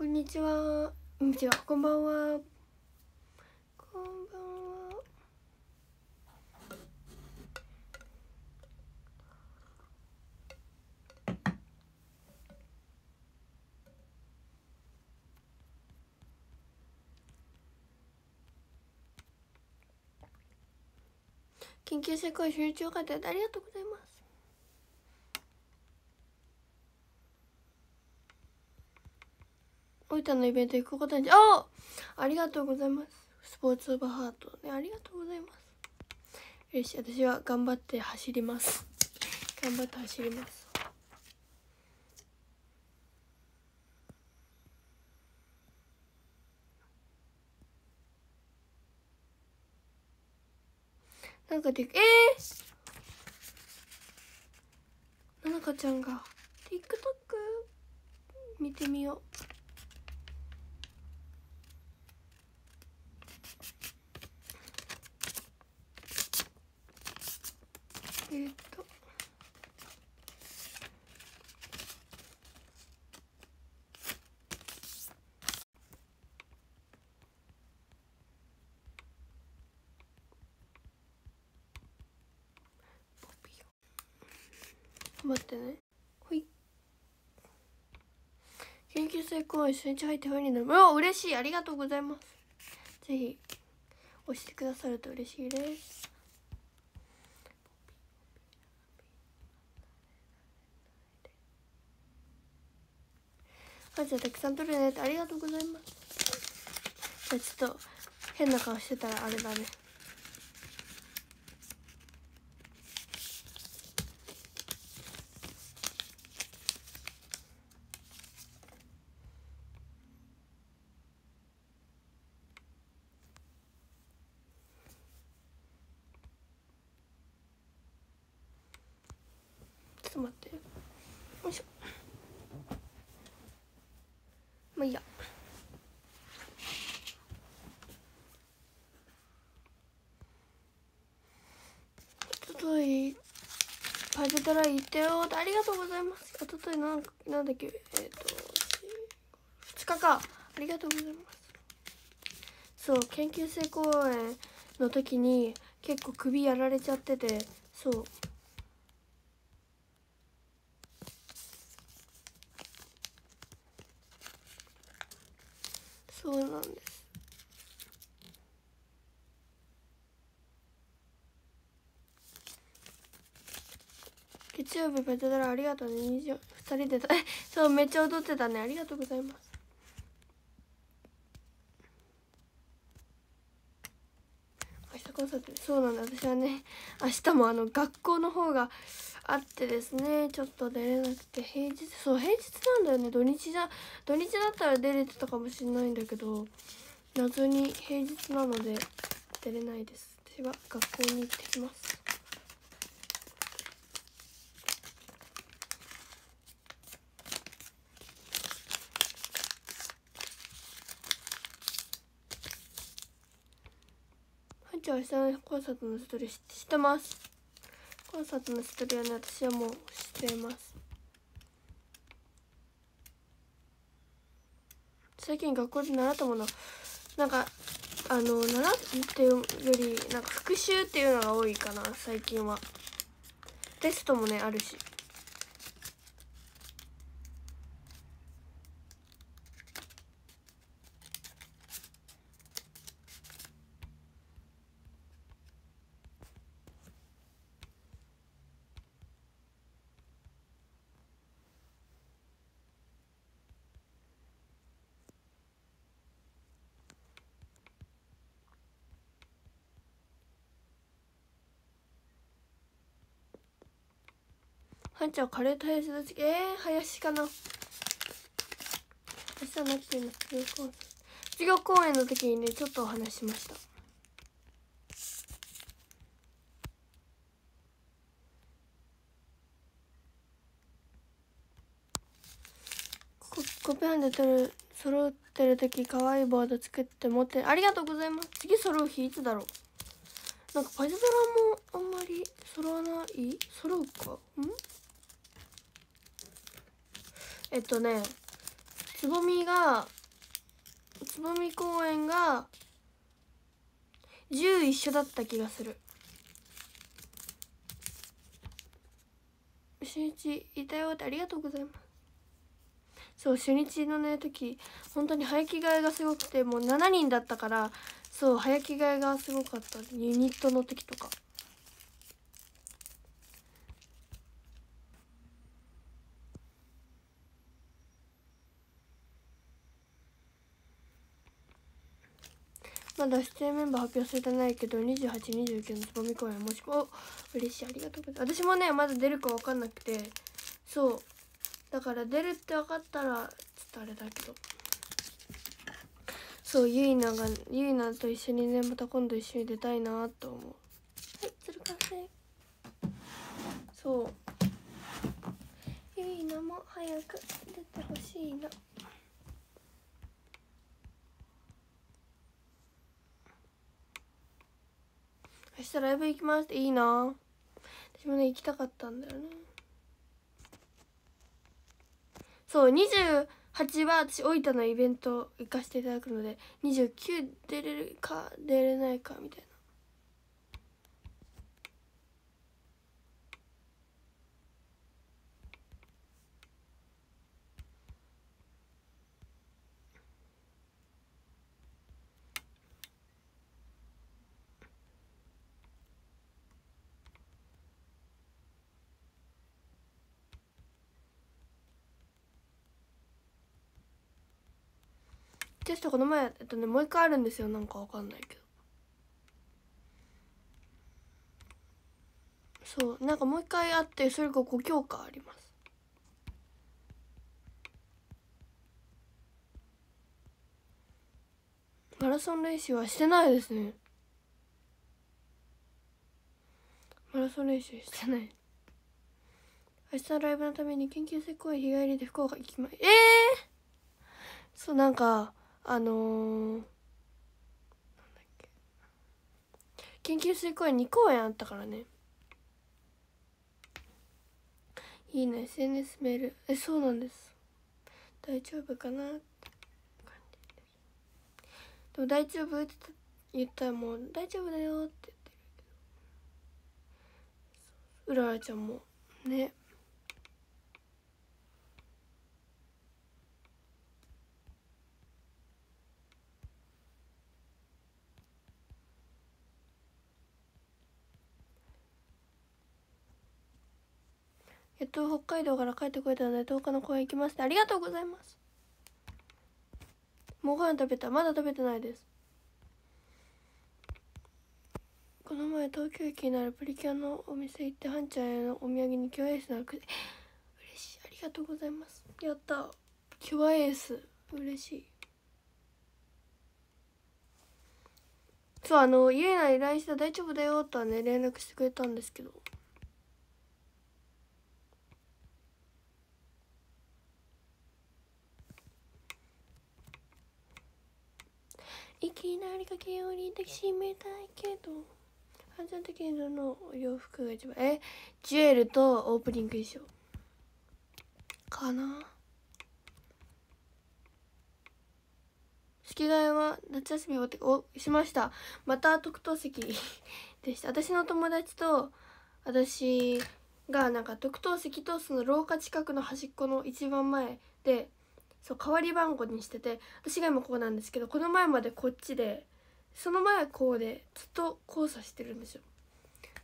こんにちはこんにちはこんばんはこんばんは緊急事項集中がでてありがとうございますおいたのイベント行くことにあありがとうございますスポーツオブハートねありがとうございますよし私は頑張って走ります頑張って走りますなんかでえー、ななかちゃんが TikTok 見てみよう成くん一緒に入ってファンになるうわ嬉しいありがとうございますぜひ押してくださると嬉しいですファゃんたくさん撮るねってありがとうございますじゃあちょっと変な顔してたらあれだね手をありがとうございますおとといなんだっけえっ、ー、と2日かありがとうございますそう研究生公演の時に結構首やられちゃっててそうそうなんです月曜日ベテランありがとうね二人でえそうめっちゃ踊ってたねありがとうございます明日コンサートそうなんだ私はね明日もあの学校の方があってですねちょっと出れなくて平日そう平日なんだよね土日だ土日だったら出れてたかもしれないんだけど謎に平日なので出れないです私は学校に行ってきますのコンサートのストレリてますコンサートのストレはね私はもうしてます最近学校で習ったものなんかあの習ってよりなんか復習っていうのが多いかな最近はテストもねあるしはんちゃんカレー大切だしえー、林かな明日なっていうの授業公演卒業公演の時にねちょっとお話しましたこコペハンで撮る揃ってる時可愛いボード作って持ってありがとうございます次揃う日いつだろうなんかパズドラもあんまり揃わない揃うかんえっとねつぼみがつぼみ公園が10一緒だった気がする初日いたよってありがとうございますそう初日のね時本当に早着替えがすごくてもう7人だったからそう早着替えがすごかったユニットの時とか。まだ出演メンバー発表されてないけど2829のつぼみ公演もしくは、嬉しいありがとうございます私もねまだ出るか分かんなくてそうだから出るって分かったらちょっとあれだけどそうゆいながゆいなと一緒にねまた今度一緒に出たいなと思うはい鶴完成そうゆいなも早く出てほしいな明日ライブ行きますっていいな私もね行きたかったんだよねそう28は私大分のイベント行かせていただくので29出れるか出れないかみたいなテストこの前えっとねもう一回あるんですよなんかわかんないけどそうなんかもう一回あってそれが5教科ありますマラソン練習はしてないですねマラソン練習してない明日のライブのために研究生公演日帰りで福岡行きまええー、そうなんかあのー、なんだっけ研究水公演2公演あったからねいいね SNS メールえそうなんです大丈夫かなって感じですでも大丈夫って言ったらもう大丈夫だよって言ってるけどうららちゃんもねえっと北海道から帰ってこれたので10日の公園行きましたありがとうございますもうご飯食べたまだ食べてないですこの前東京駅にあるプリキュアのお店行ってハンちゃんへのお土産にキュアエースのく 嬉しいありがとうございますやったキュアエース嬉しいそうあの家内 LINE した大丈夫だよとはね連絡してくれたんですけどいきなりかけ下りて締めたいけどあじゃだけどの洋服が一番えジュエルとオープニング衣装かな式替えは夏休みをおしましたまた特等席でした私の友達と私がなんか特等席とその廊下近くの端っこの一番前でそう代わり番号にしてて私が今こうなんですけどこの前までこっちでその前こうでずっと交差してるんですよ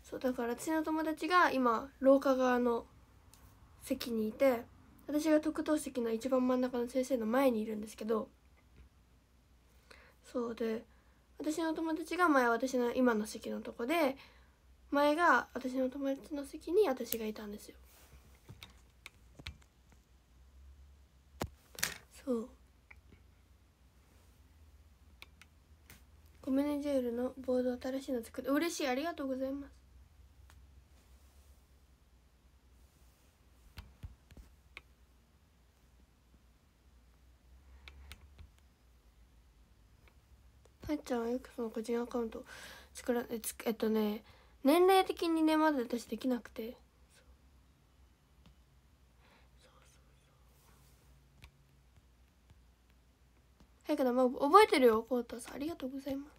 そうだから私の友達が今廊下側の席にいて私が特等席の一番真ん中の先生の前にいるんですけどそうで私の友達が前私の今の席のとこで前が私の友達の席に私がいたんですよそうコミュニジュールのボード新しいの作って嬉しいありがとうございますはいちゃんはよくその個人アカウント作らええっとね年齢的にねまだ私できなくてだけどまあ覚えてるよコータさんありがとうございます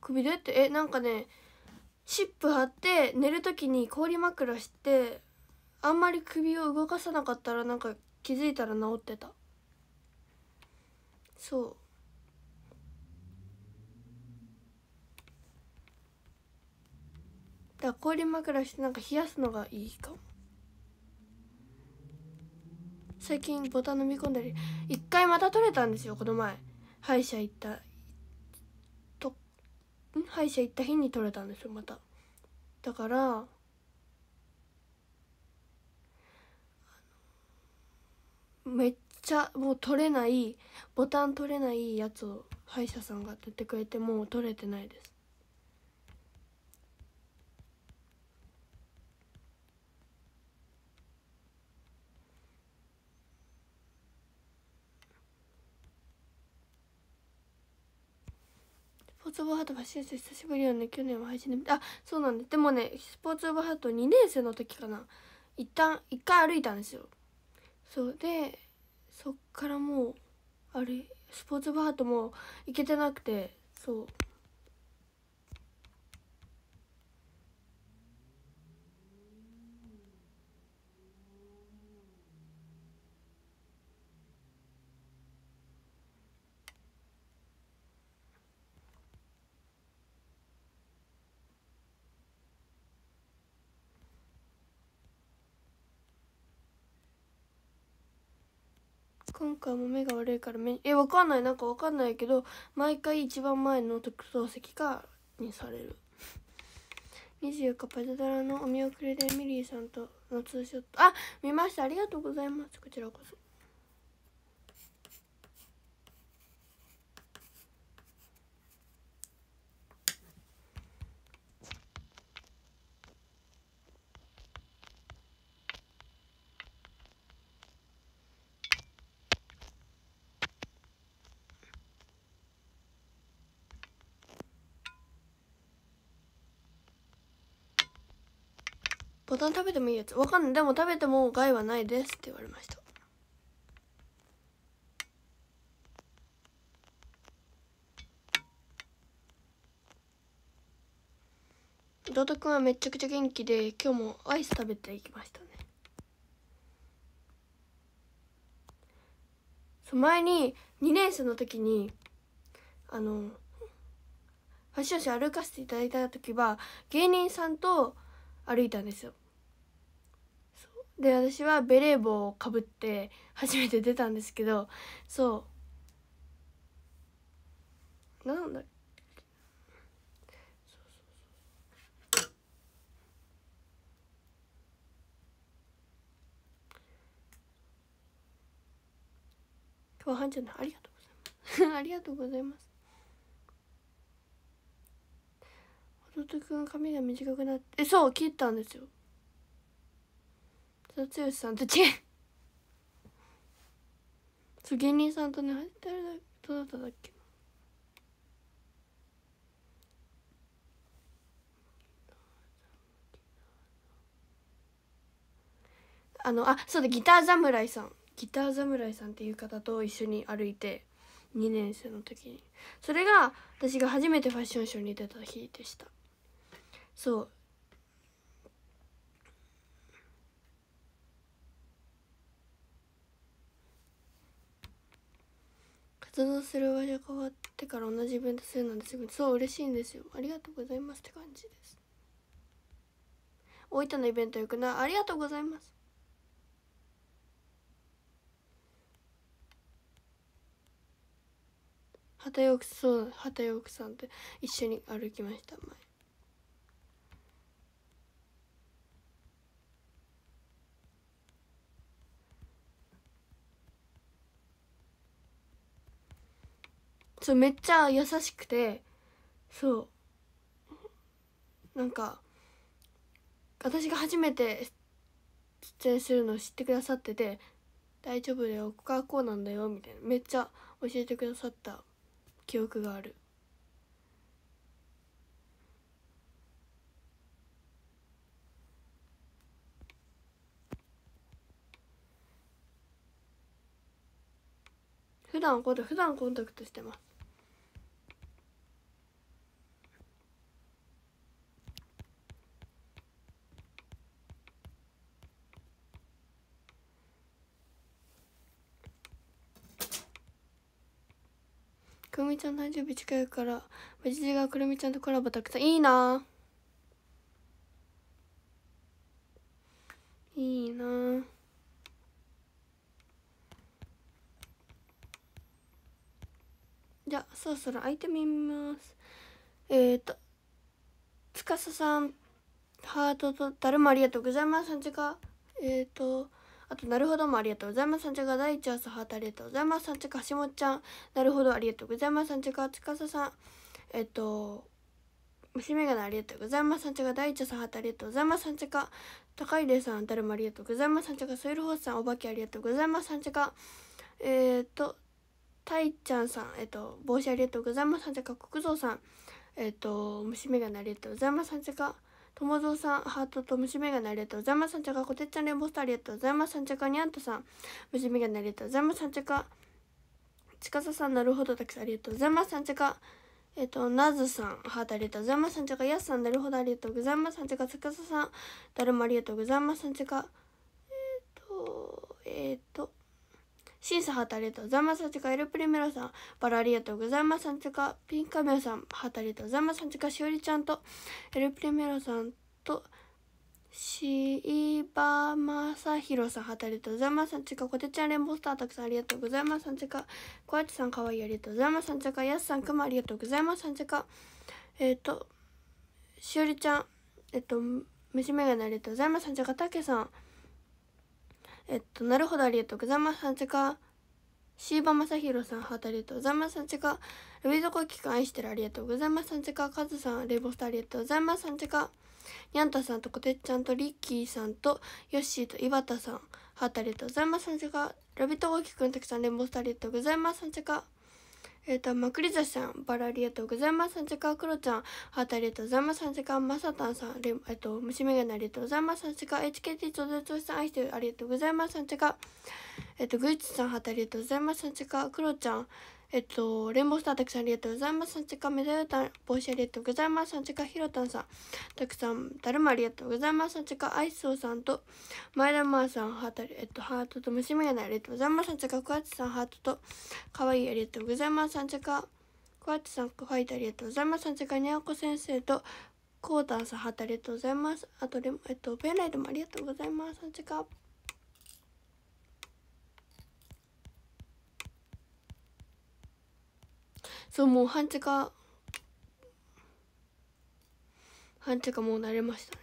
首どうやってえなんかねシップ貼って寝る時に氷枕してあんまり首を動かさなかったらなんか気づいたら治ってたそうだから氷枕してなんか冷やすのがいいかも最近ボタン飲み込んだり一回また取れたんですよこの前歯医者行ったと歯医者行った日に取れたんですよまただからめっちゃもう取れないボタン取れないやつを歯医者さんが取ってくれてもう取れてないですツオブハートファシリス久しぶりよね去年は配信であそうなんですでもねスポーツオブハート2年生の時かな一旦一回歩いたんですよそうでそっからもうあれスポーツオブハートも行けてなくてそう今回も目が悪いから目えわかんないなんかわかんないけど毎回一番前の特等席かにされる 24日パズドラのお見送りでミリーさんとのツーショットあ見ましたありがとうございますこちらこそボタン食べてもいいやつわかんないでも食べても害はないですって言われました道徳くんはめちゃくちゃ元気で今日もアイス食べていきましたねそう前に2年生の時にあのファッション誌歩かせていただいた時は芸人さんと歩いたんですよで私はベレー帽をかぶって初めて出たんですけどそうなんだ今日はんちゃんありがとうございます ありがとうございます弟くん髪が短くなってえそう切ったんですよ佐藤剛さんと違う そう芸人さんとね誰だどなただっけあのあそうだギター侍さんギター侍さんっていう方と一緒に歩いて2年生の時にそれが私が初めてファッションショーに出た日でしたそう活動する場所変わってから同じイベントするのですごいそう嬉しいんですよありがとうございますって感じです大分のイベントよくないありがとうございますはたよくそうはたよくさんと一緒に歩きました前そうめっちゃ優しくてそうなんか私が初めて出演するのを知ってくださってて「大丈夫だよここはこうなんだよ」みたいなめっちゃ教えてくださった記憶がある。普段こ普段コンタクトしてますくるみちゃん誕生日近いからマジがくるみちゃんとコラボたくさんいいないいなじゃあそろそろ開いてみますえっ、ー、と司さんハートとだるまありがとうございます。さんちが、えっ、ー、と、あと、なるほどもありがとうございます。さんちゃか第1話、ハートありがとうございます。さんちゃかしもちゃん、なるほどありがとうございます。さんちゃかつかささん、えっと、虫眼鏡ありがとうございます。さんちゃか第1話、ハートありがとうございます。さんちゃか高いさん、誰もありがとうございます。さんちゃかソイルホースさん、お化けありがとうございます。さんちゃえー、っと、たいちゃんさん、えっと、帽子ありがとうございます。さんちゃく国蔵さん、えっと、虫眼鏡ありがとうございます。さんちゃか、友蔵さん、ハートと虫眼鏡ありがとうございます。さんちゃか、こてっちゃん、レンボスターありがとうございます。さんちゃか、にゃんとさん、虫眼鏡ありがとうございます。さんちゃか、ちかささん、なるほど、たくさんありがとうございます。さんちゃか、えっ、と、なずさん、ハートありがとうございます。さんちゃか、やすさん、なるほど、ありがとうございます。さんちゃか、つかささん、だるまありがとうございます。さんちゃか、えっ、と、えっ、と、審査サハタリとザマサンチカエルプリメロさん、バラありがとうございますさんちカピンカメョさん、ハタリとザマサンチカしおりちゃんとエルプリメロさんとシーバーマサヒロさん、はたりとざまさんちか、こてちゃん、レンボスター、たくさんありがとうございます。さんちか、こやちさん、かわいい、ありがとうございます。さんちか、やすさん、くま、ありがとうございます。さんちか、えっ、ー、と、しおりちゃん、えっ、ー、と、虫眼鏡ありがとうございます。さんちか、たけさん、えっと、なるほどありがとうございます。さんちか、シーバマサヒロさん、ハートありがとうございます。さんちか、ルビートコキ君愛してるありがとうございます。さんちか、カズさん、レボスターありがとうございます。さんちか、ニャンタさんとこてっちゃんとリッキーさんとヨッシーとイバタさん、ハートありがとうございます。さんちか、ラビットゴキくんたくさんレンボスターありがとうございます。さんちか、えっ、ー、と、まくりざしさん、バラありがとうございます。ちか、クロちゃん、ハートありがとうございます。さんちか、まさたんさん、えっ、ー、と、虫眼鏡ありがとうございます。さんちか、HKT ちょずつさん、愛してる、ありがとうございます。さんちか、えっ、ー、と、ぐいちさん、ハートありがとうございます。さんちか、クロちゃん、えっと、レインボースターたくさんありがとうございます。3時間メダルタン、帽子ありがとうございます。3時間ひろたんさん、たくさん、だるまありがとうございます。3時間アイソーさんと、前田まーさん、ハート、えっと、ハートと虫眼鏡ありがとうございます。3時間くわちさん、ハートと、かわいいありがとうございます。3時間くわちさん、ファイトありがとうございます。3時間にゃこ先生と、コータンさん、ハートありがとうございます。あと、えっと、ペンライトもありがとうございます。3時間。そうもう半地下半地下もう慣れましたね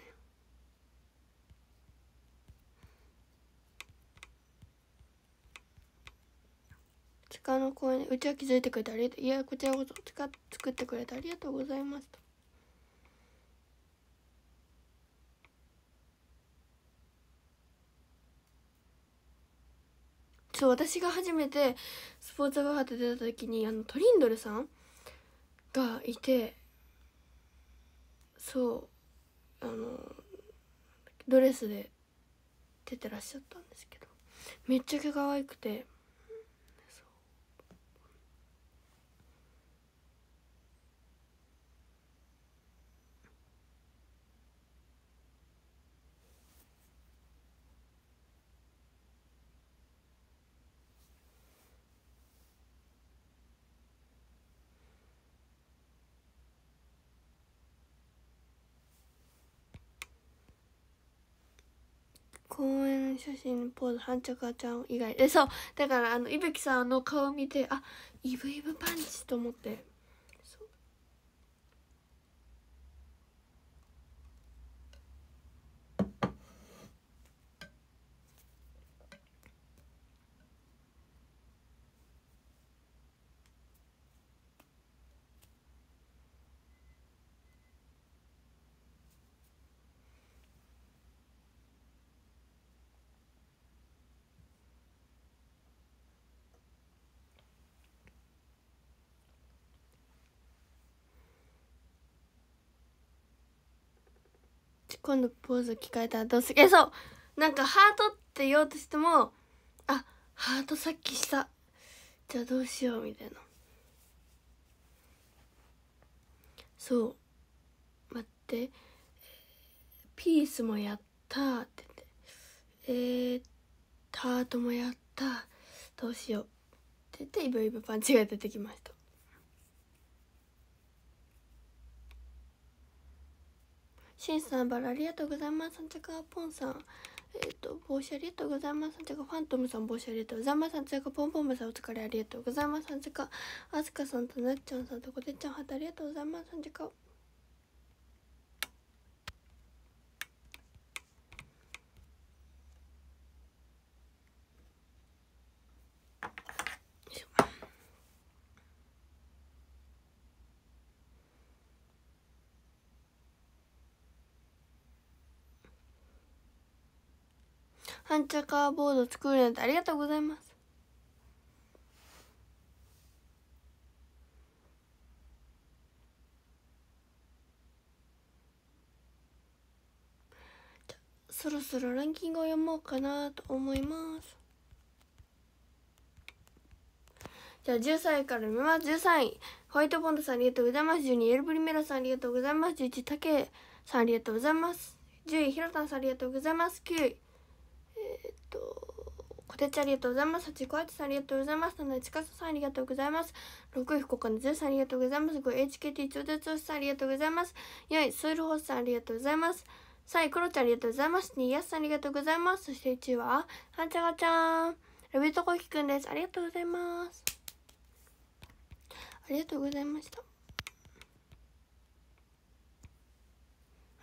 地下の公園うちは気づいてくれてありがとういやこちらこそ地下作ってくれてありがとうございましたそう私が初めてスポーツバーって出た時にあのトリンドルさんがいてそうあのドレスで出てらっしゃったんですけどめっちゃ可愛くて公園写真ポーズはんちゃかちゃん以外でそうだからあのいぶきさんの顔見てあイブイブパンチと思って。今度ポーズ聞かれたらどうするえそうなんかハートって言おうとしてもあハートさっきしたじゃあどうしようみたいなそう待ってピースもやったって言ってえー、ハートもやったどうしようって言ってイブイブパンチが出てきましたシンさん、バラありがとうございます。三着か、ポンさん、えっ、ー、と、帽子ありがとうございます。三着ファントムさん、帽子ありがとうございます。三着ポンポンムさん、お疲れありがとうございます。三着アスカさんとなっちゃんさんとこてっちゃん、はたありがとうございます。三着チャカボード作るなんてありがとうございますそろそろランキングを読もうかなと思いますじゃあ13位から見ます13位ホワイトボンドさんありがとうございます12位エルブリメラさんありがとうございます11位タケさんありがとうございます10位ひろたんさんありがとうございます9位えっとこてちありがとうございます。ちこあちさんありがとうございます。ななちかささんありがとうございます。六位福岡のゼさんありがとうございます。ご HKT 超絶推しさんありがとうございます。よい、スールホースさんありがとうございます。3位、クロちゃんありがとうございます。2位、やすさんありがとうございます。そして1位は、はんちゃがちゃん。ラビトコキくんです。ありがとうございます。ありがとうございました。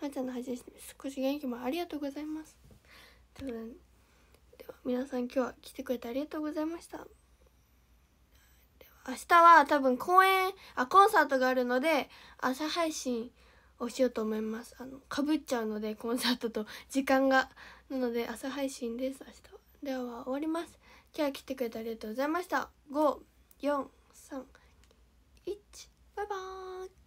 はんちゃんの配信少し元気もありがとうございます。ということででは皆さん今日は来てくれてありがとうございました明日は多分公演あコンサートがあるので朝配信をしようと思いますあのかぶっちゃうのでコンサートと時間がなので朝配信です明日はでは終わります今日は来てくれてありがとうございました543 1バイバーイ